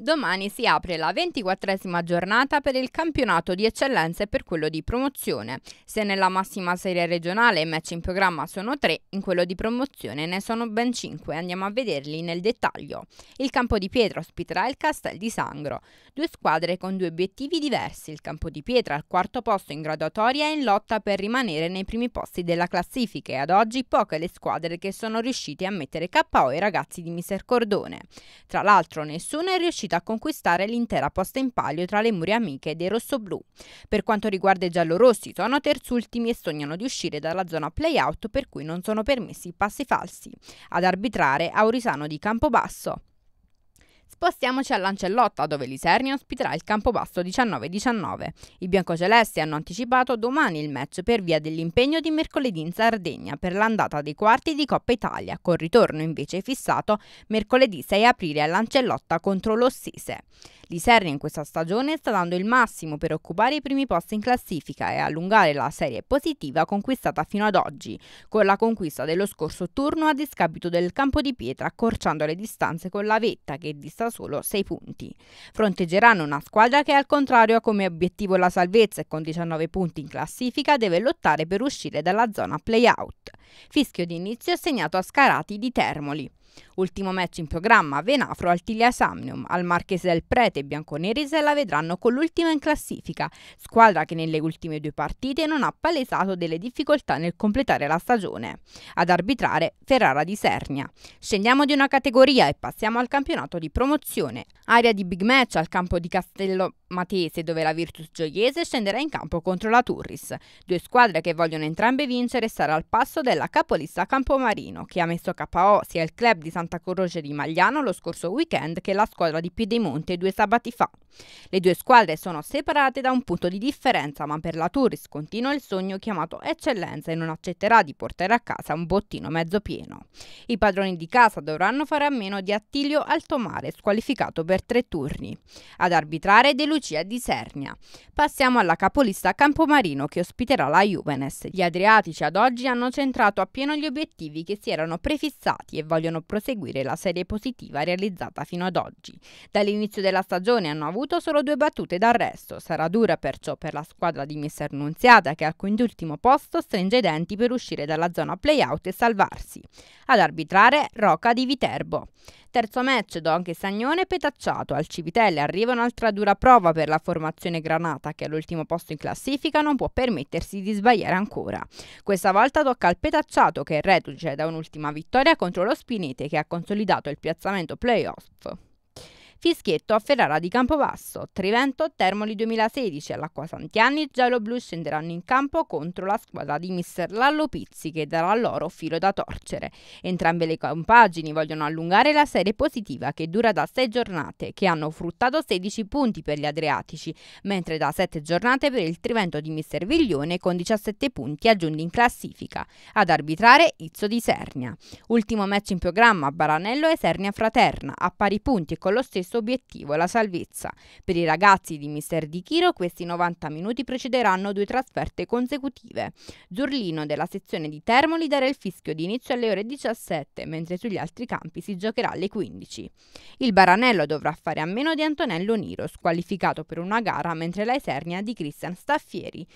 Domani si apre la 24esima giornata per il campionato di eccellenza e per quello di promozione. Se nella massima serie regionale i match in programma sono tre, in quello di promozione ne sono ben cinque. Andiamo a vederli nel dettaglio. Il campo di pietra ospiterà il Castel di Sangro. Due squadre con due obiettivi diversi. Il campo di pietra al quarto posto in graduatoria è in lotta per rimanere nei primi posti della classifica e ad oggi poche le squadre che sono riuscite a mettere KO ai ragazzi di Miser Cordone. Tra l'altro nessuno è riuscito riuscito a conquistare l'intera posta in palio tra le mura amiche dei rossoblù. Per quanto riguarda i giallorossi, sono terzultimi e sognano di uscire dalla zona play-out per cui non sono permessi passi falsi. Ad arbitrare Aurisano di Campobasso. Spostiamoci a Lancellotta, dove l'Isernia ospiterà il Campobasso 19-19. I biancocelesti hanno anticipato domani il match per via dell'impegno di mercoledì in Sardegna per l'andata dei quarti di Coppa Italia, con ritorno invece fissato mercoledì 6 aprile Lancellotta contro l'Ossise. Liserni in questa stagione sta dando il massimo per occupare i primi posti in classifica e allungare la serie positiva conquistata fino ad oggi, con la conquista dello scorso turno a discapito del campo di pietra accorciando le distanze con la vetta che dista solo 6 punti. Fronteggeranno una squadra che al contrario ha come obiettivo la salvezza e con 19 punti in classifica deve lottare per uscire dalla zona play-out. Fischio di inizio segnato a Scarati di Termoli. Ultimo match in programma, Venafro Altiglia Samnium. Al Marchese del Prete i bianconeri se la vedranno con l'ultima in classifica, squadra che nelle ultime due partite non ha palesato delle difficoltà nel completare la stagione. Ad arbitrare Ferrara di Sernia. Scendiamo di una categoria e passiamo al campionato di promozione. Area di big match al campo di Castello Matese dove la Virtus Gioiese scenderà in campo contro la Turris, due squadre che vogliono entrambe vincere e stare al passo della capolista Campomarino che ha messo KO sia il club di Santa Croce di Magliano lo scorso weekend che la squadra di Piedemonte due sabati fa. Le due squadre sono separate da un punto di differenza ma per la Turris continua il sogno chiamato eccellenza e non accetterà di portare a casa un bottino mezzo pieno. I padroni di casa dovranno fare a meno di Attilio Altomare squalificato per tre turni. Ad arbitrare delusione Lucia di Sernia. Passiamo alla capolista Campomarino che ospiterà la Juvenes. Gli Adriatici ad oggi hanno centrato appieno gli obiettivi che si erano prefissati e vogliono proseguire la serie positiva realizzata fino ad oggi. Dall'inizio della stagione hanno avuto solo due battute d'arresto. Sarà dura perciò per la squadra di Mister Nunziata che al quindultimo posto stringe i denti per uscire dalla zona play-out e salvarsi. Ad arbitrare Roca di Viterbo. Terzo match, Donche Sagnone petacciato. Al Civitelle arriva un'altra dura prova per la formazione granata che all'ultimo posto in classifica non può permettersi di sbagliare ancora. Questa volta tocca al petacciato che reduce da un'ultima vittoria contro lo Spinete che ha consolidato il piazzamento playoff. Fischietto a Ferrara di Campobasso, Trivento Termoli 2016 all'Acqua Santiani, i gialloblu scenderanno in campo contro la squadra di mister Lallo Pizzi che darà loro filo da torcere. Entrambe le compagini vogliono allungare la serie positiva che dura da 6 giornate, che hanno fruttato 16 punti per gli Adriatici, mentre da 7 giornate per il Trivento di mister Viglione con 17 punti aggiunti in classifica. Ad arbitrare Izzo di Sernia. Ultimo match in programma Baranello e Sernia Fraterna, a pari punti e con lo stesso questo obiettivo è la salvezza. Per i ragazzi di Mister Di Chiro questi 90 minuti precederanno due trasferte consecutive. Zurlino della sezione di Termoli darà il fischio di inizio alle ore 17, mentre sugli altri campi si giocherà alle 15. Il Baranello dovrà fare a meno di Antonello Niro, squalificato per una gara, mentre la Esernia di Christian Staffieri,